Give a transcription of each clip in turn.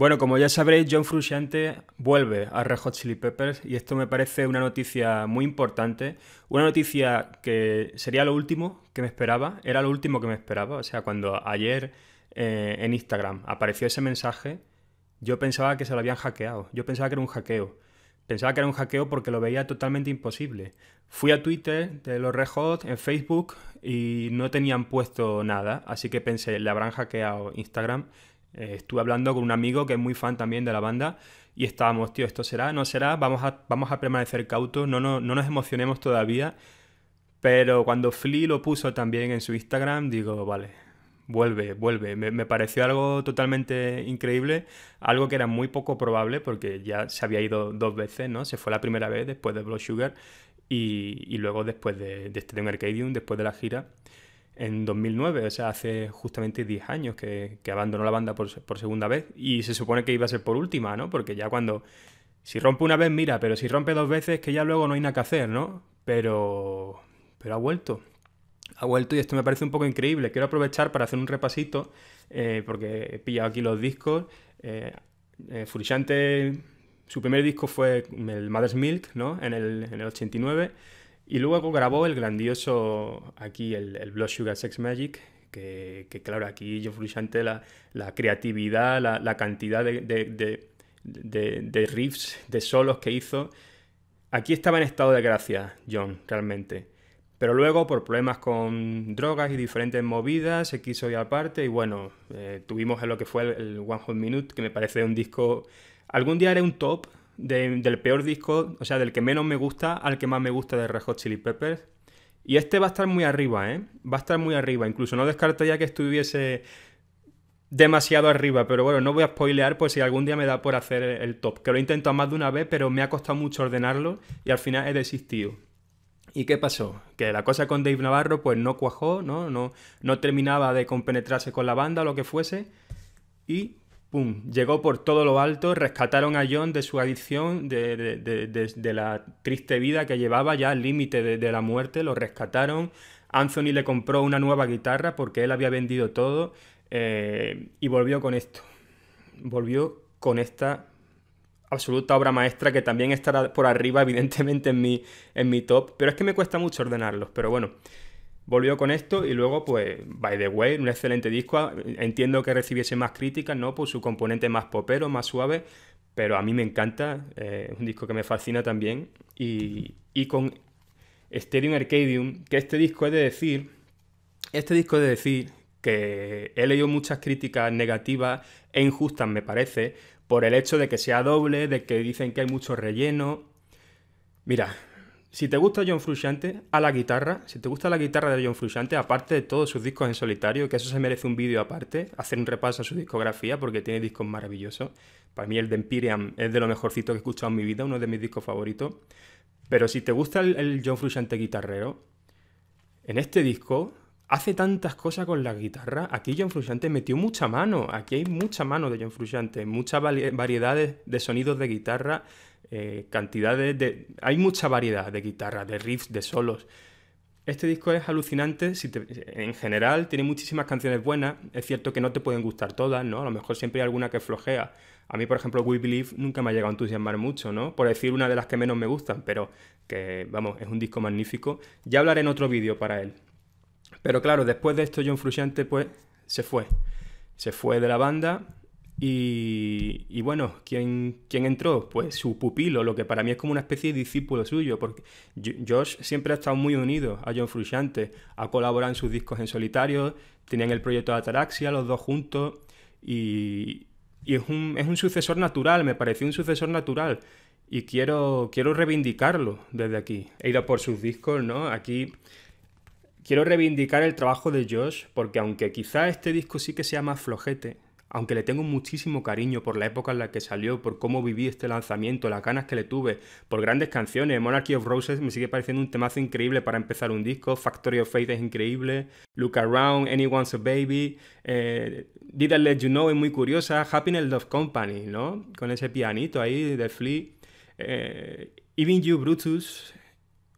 Bueno, como ya sabréis, John Frusciante vuelve a Red Hot Chili Peppers y esto me parece una noticia muy importante, una noticia que sería lo último que me esperaba, era lo último que me esperaba, o sea, cuando ayer eh, en Instagram apareció ese mensaje, yo pensaba que se lo habían hackeado, yo pensaba que era un hackeo, pensaba que era un hackeo porque lo veía totalmente imposible. Fui a Twitter de los Red Hot, en Facebook y no tenían puesto nada, así que pensé, le habrán hackeado Instagram eh, estuve hablando con un amigo que es muy fan también de la banda y estábamos, tío, esto será, no será, vamos a, vamos a permanecer cautos, no, nos emocionemos todavía. Pero cuando Flea lo puso también en su Instagram, digo, vale, vuelve, vuelve. Me, pareció algo totalmente increíble, algo que era muy poco probable porque ya se había ido dos veces, ¿no? Se fue la primera vez después de Blood Sugar y, luego después de, de Stadium este Arcadium, después de la gira en 2009, o sea, hace justamente 10 años que, abandonó la banda por, segunda vez y se supone que iba a ser por última, ¿no? Porque ya cuando... Si rompe una vez, mira, pero si rompe dos veces, que ya luego no hay nada que hacer, ¿no? Pero... Pero ha vuelto. Ha vuelto y esto me parece un poco increíble. Quiero aprovechar para hacer un repasito, eh, porque he pillado aquí los discos. Eh, eh su primer disco fue el Mother's Milk, ¿no? En el, en el 89. Y luego grabó el grandioso, aquí el, Blood Sugar Sex Magic, que, claro, aquí yo fluyante la, la, creatividad, la, cantidad de, riffs, de solos que hizo. Aquí estaba en estado de gracia, John, realmente. Pero luego, por problemas con drogas y diferentes movidas, se quiso ir aparte y bueno, tuvimos eh, tuvimos lo que fue el, One Hot Minute, que me parece un disco... Algún día era un top del peor disco, o sea, del que menos me gusta al que más me gusta de Red Hot Chili Peppers. Y este va a estar muy arriba, ¿eh? Va a estar muy arriba. Incluso no ya que estuviese demasiado arriba, pero bueno, no voy a spoilear por si algún día me da por hacer el top, que lo he intentado más de una vez, pero me ha costado mucho ordenarlo y al final he desistido. ¿Y qué pasó? Que la cosa con Dave Navarro pues no cuajó, ¿no? No, no terminaba de compenetrarse con la banda o lo que fuese y ¡Pum! Llegó por todo lo alto, rescataron a John de su adicción, de, la triste vida que llevaba ya al límite de, la muerte, lo rescataron. Anthony le compró una nueva guitarra porque él había vendido todo eh, y volvió con esto. Volvió con esta absoluta obra maestra que también estará por arriba, evidentemente, en mi, en mi top. Pero es que me cuesta mucho ordenarlos, pero bueno volvió con esto y luego, pues, By the Way, un excelente disco. Entiendo que recibiese más críticas, ¿no? Por su componente más popero, más suave, pero a mí me encanta, es eh, un disco que me fascina también. Y, con Stereo Arcadium, que este disco es de decir, este disco es de decir que he leído muchas críticas negativas e injustas, me parece, por el hecho de que sea doble, de que dicen que hay mucho relleno. Mira, si te gusta John Frusciante, a la guitarra, si te gusta la guitarra de John Frusciante, aparte de todos sus discos en solitario, que eso se merece un vídeo aparte, hacer un repaso a su discografía porque tiene discos maravillosos. Para mí el de Empyrean es de lo mejorcito que he escuchado en mi vida, uno de mis discos favoritos. Pero si te gusta el, John Frusciante guitarrero, en este disco hace tantas cosas con la guitarra. Aquí John Frusciante metió mucha mano, aquí hay mucha mano de John Frusciante, muchas variedades de sonidos de guitarra eh, cantidades de... Hay mucha variedad de guitarras, de riffs, de solos. Este disco es alucinante, si en general tiene muchísimas canciones buenas, es cierto que no te pueden gustar todas, ¿no? A lo mejor siempre hay alguna que flojea. A mí, por ejemplo, We Believe nunca me ha llegado a entusiasmar mucho, ¿no? Por decir una de las que menos me gustan, pero que, vamos, es un disco magnífico. Ya hablaré en otro vídeo para él. Pero claro, después de esto John Frusciante, pues, se fue. Se fue de la banda, y, bueno, ¿quién, ¿quién, entró? Pues su pupilo, lo que para mí es como una especie de discípulo suyo, porque Josh siempre ha estado muy unido a John Frusciante, ha colaborado en sus discos en solitario, tenían el proyecto de Ataraxia, los dos juntos, y, es, un, sucesor natural, me pareció un sucesor natural, y quiero, quiero reivindicarlo desde aquí. He ido por sus discos, ¿no? Aquí quiero reivindicar el trabajo de Josh, porque aunque quizá este disco sí que sea más flojete, aunque le tengo muchísimo cariño por la época en la que salió, por cómo viví este lanzamiento, las ganas que le tuve, por grandes canciones, Monarchy of Roses me sigue pareciendo un temazo increíble para empezar un disco, Factory of Faith es increíble, Look Around, Anyone's a Baby, eh, Did I Let You Know es muy curiosa, Happiness Love Company, ¿no? Con ese pianito ahí de Flea, eh, Even You Brutus,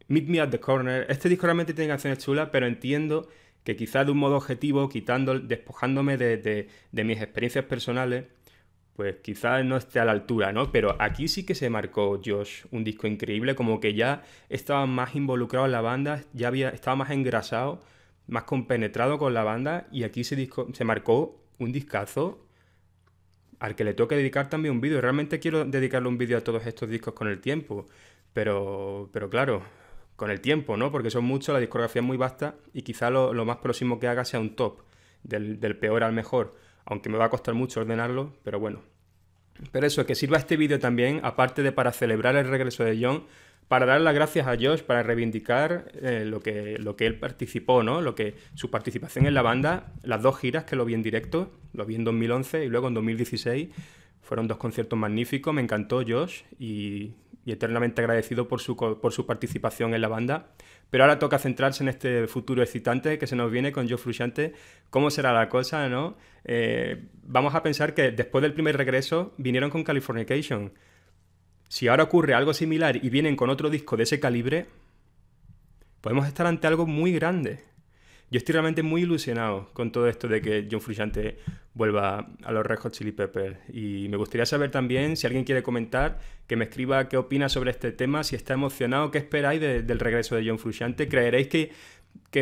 Meet Me at the Corner, este disco realmente tiene canciones chulas, pero entiendo que quizá de un modo objetivo, quitando, despojándome de, mis experiencias personales, pues quizá no esté a la altura, ¿no? Pero aquí sí que se marcó Josh un disco increíble, como que ya estaba más involucrado en la banda, ya había, estaba más engrasado, más compenetrado con la banda, y aquí se, disco, se marcó un discazo al que le toca dedicar también un vídeo. Realmente quiero dedicarle un vídeo a todos estos discos con el tiempo, pero, pero claro, con el tiempo, ¿no? Porque son muchos, la discografía es muy vasta y quizá lo, más próximo que haga sea un top, del, peor al mejor, aunque me va a costar mucho ordenarlo, pero bueno. Pero eso, que sirva este vídeo también, aparte de para celebrar el regreso de John, para dar las gracias a Josh, para reivindicar eh, lo, que, lo que él participó, ¿no? Lo que, su participación en la banda, las dos giras que lo vi en directo, lo vi en 2011 y luego en 2016, fueron dos conciertos magníficos, me encantó Josh y y eternamente agradecido por su, por su participación en la banda. Pero ahora toca centrarse en este futuro excitante que se nos viene con Joe Frusciante. ¿Cómo será la cosa, no? Eh, vamos a pensar que después del primer regreso vinieron con Californication. Si ahora ocurre algo similar y vienen con otro disco de ese calibre, podemos estar ante algo muy grande. Yo estoy realmente muy ilusionado con todo esto de que John Frusciante vuelva a los Red Hot Chili Peppers. Y me gustaría saber también, si alguien quiere comentar, que me escriba qué opina sobre este tema, si está emocionado, qué esperáis del regreso de John Frusciante. ¿Creeréis que,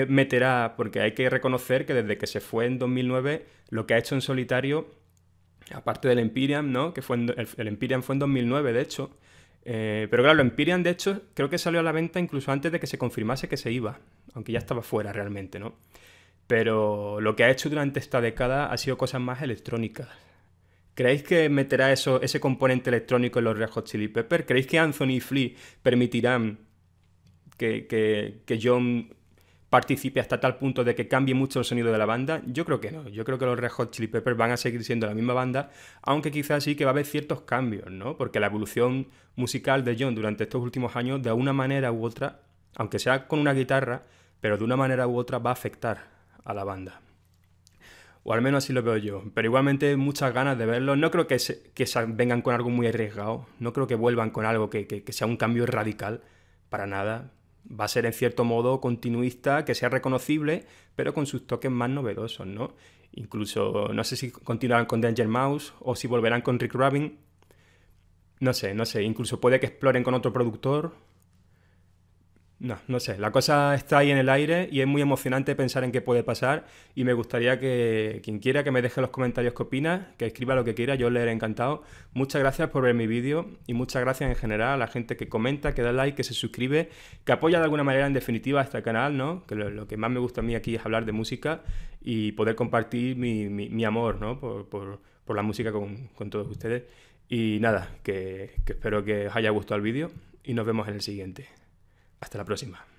meterá? Porque hay que reconocer que desde que se fue en 2009, lo que ha hecho en solitario, aparte del Empyrean, ¿no? Que fue en, el, Empirium fue en 2009, de hecho. Eh, pero claro, el Empyrean, de hecho, creo que salió a la venta incluso antes de que se confirmase que se iba aunque ya estaba fuera realmente, ¿no? Pero lo que ha hecho durante esta década ha sido cosas más electrónicas. ¿Creéis que meterá eso, ese componente electrónico en los Red Hot Chili Peppers? ¿Creéis que Anthony y Flea permitirán que, que John participe hasta tal punto de que cambie mucho el sonido de la banda? Yo creo que no. Yo creo que los Red Hot Chili Peppers van a seguir siendo la misma banda, aunque quizás sí que va a haber ciertos cambios, ¿no? Porque la evolución musical de John durante estos últimos años, de una manera u otra, aunque sea con una guitarra, pero de una manera u otra va a afectar a la banda. O al menos así lo veo yo. Pero igualmente muchas ganas de verlo. No creo que, vengan con algo muy arriesgado. No creo que vuelvan con algo que, que, sea un cambio radical. Para nada. Va a ser en cierto modo continuista, que sea reconocible, pero con sus toques más novedosos, ¿no? Incluso no sé si continuarán con Danger Mouse o si volverán con Rick Rubin. No sé, no sé. Incluso puede que exploren con otro productor no, no sé. La cosa está ahí en el aire y es muy emocionante pensar en qué puede pasar. Y me gustaría que quien quiera que me deje los comentarios qué opina, que escriba lo que quiera, yo leeré encantado. Muchas gracias por ver mi vídeo y muchas gracias en general a la gente que comenta, que da like, que se suscribe, que apoya de alguna manera en definitiva a este canal, ¿no? Que lo, que más me gusta a mí aquí es hablar de música y poder compartir mi, amor, ¿no? Por, la música con, todos ustedes. Y nada, que, que espero que os haya gustado el vídeo y nos vemos en el siguiente. Hasta la próxima.